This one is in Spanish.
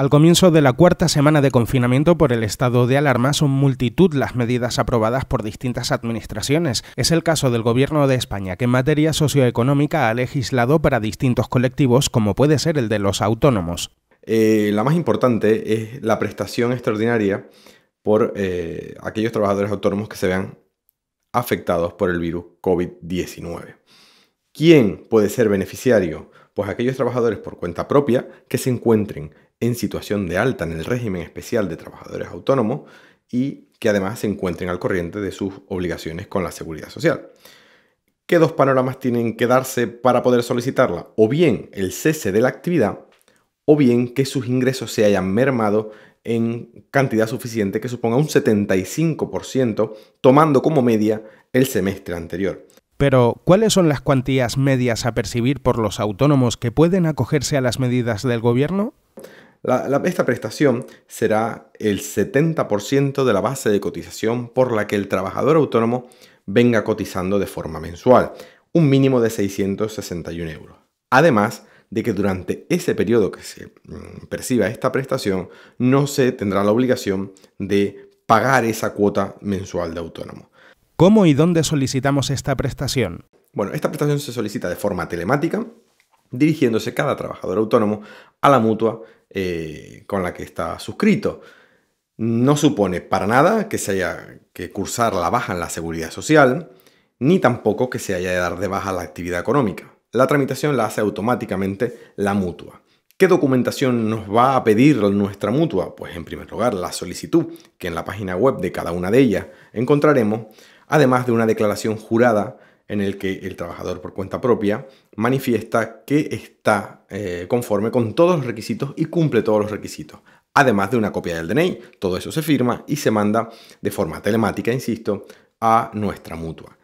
Al comienzo de la cuarta semana de confinamiento por el estado de alarma son multitud las medidas aprobadas por distintas administraciones. Es el caso del Gobierno de España, que en materia socioeconómica ha legislado para distintos colectivos, como puede ser el de los autónomos. Eh, la más importante es la prestación extraordinaria por eh, aquellos trabajadores autónomos que se vean afectados por el virus COVID-19. ¿Quién puede ser beneficiario? Pues aquellos trabajadores por cuenta propia que se encuentren en situación de alta en el régimen especial de trabajadores autónomos y que además se encuentren al corriente de sus obligaciones con la seguridad social. ¿Qué dos panoramas tienen que darse para poder solicitarla? O bien el cese de la actividad, o bien que sus ingresos se hayan mermado en cantidad suficiente que suponga un 75%, tomando como media el semestre anterior. Pero, ¿cuáles son las cuantías medias a percibir por los autónomos que pueden acogerse a las medidas del gobierno? esta prestación será el 70% de la base de cotización por la que el trabajador autónomo venga cotizando de forma mensual, un mínimo de 661 euros. Además de que durante ese periodo que se mm, perciba esta prestación no se tendrá la obligación de pagar esa cuota mensual de autónomo. ¿Cómo y dónde solicitamos esta prestación? Bueno, esta prestación se solicita de forma telemática, dirigiéndose cada trabajador autónomo a la mutua eh, con la que está suscrito. No supone para nada que se haya que cursar la baja en la seguridad social, ni tampoco que se haya de dar de baja la actividad económica. La tramitación la hace automáticamente la mutua. ¿Qué documentación nos va a pedir nuestra mutua? Pues en primer lugar la solicitud, que en la página web de cada una de ellas encontraremos, además de una declaración jurada en el que el trabajador por cuenta propia manifiesta que está eh, conforme con todos los requisitos y cumple todos los requisitos. Además de una copia del DNI, todo eso se firma y se manda de forma telemática, insisto, a nuestra mutua.